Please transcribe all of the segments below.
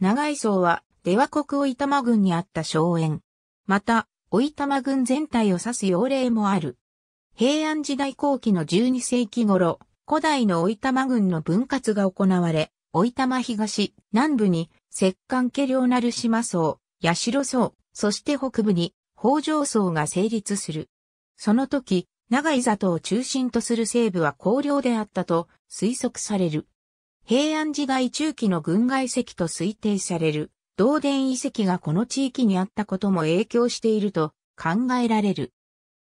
長井荘は、出羽国お玉郡にあった荘園。また、お玉郡全体を指す用例もある。平安時代後期の12世紀頃、古代のお玉郡の分割が行われ、お玉東、南部に、石棺家領なる島荘、八代荘、そして北部に、北条荘が成立する。その時、長井里を中心とする西部は荒涼であったと推測される。平安時代中期の軍外遺跡と推定される、道殿遺跡がこの地域にあったことも影響していると考えられる。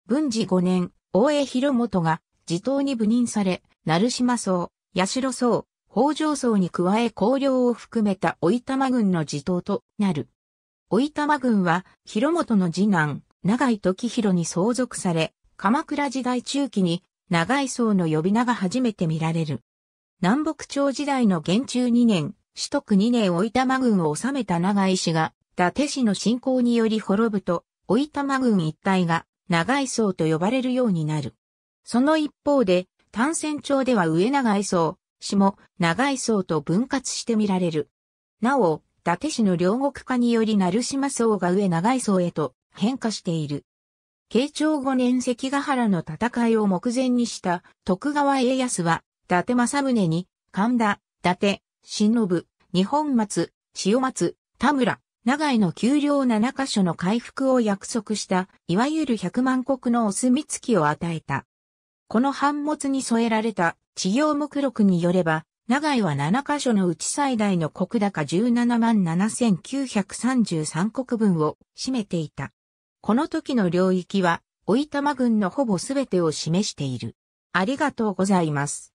文治5年、大江広元が地頭に赴任され、成島荘、八代荘、北条荘に加え公領を含めた老玉軍の地頭となる。老玉軍は、広元の次男、長井時広に相続され、鎌倉時代中期に長井層の呼び名が初めて見られる。南北朝時代の元中2年、首都区2年大玉軍を治めた長井氏が、伊達氏の侵攻により滅ぶと、大玉軍一帯が、長井層と呼ばれるようになる。その一方で、単線町では上長井層、下長井層と分割してみられる。なお、伊達氏の両国化により成島層が上長井層へと変化している。慶長5年関ヶ原の戦いを目前にした徳川家康は達政宗に、神田、伊達、新信、日本松、塩松、田村、長井の丘陵7箇所の回復を約束した、いわゆる100万国のお墨付きを与えた。この版物に添えられた地療目録によれば、長井は7箇所のうち最大の国高17万7933国分を占めていた。この時の領域は、おいたま軍のほぼすべてを示している。ありがとうございます。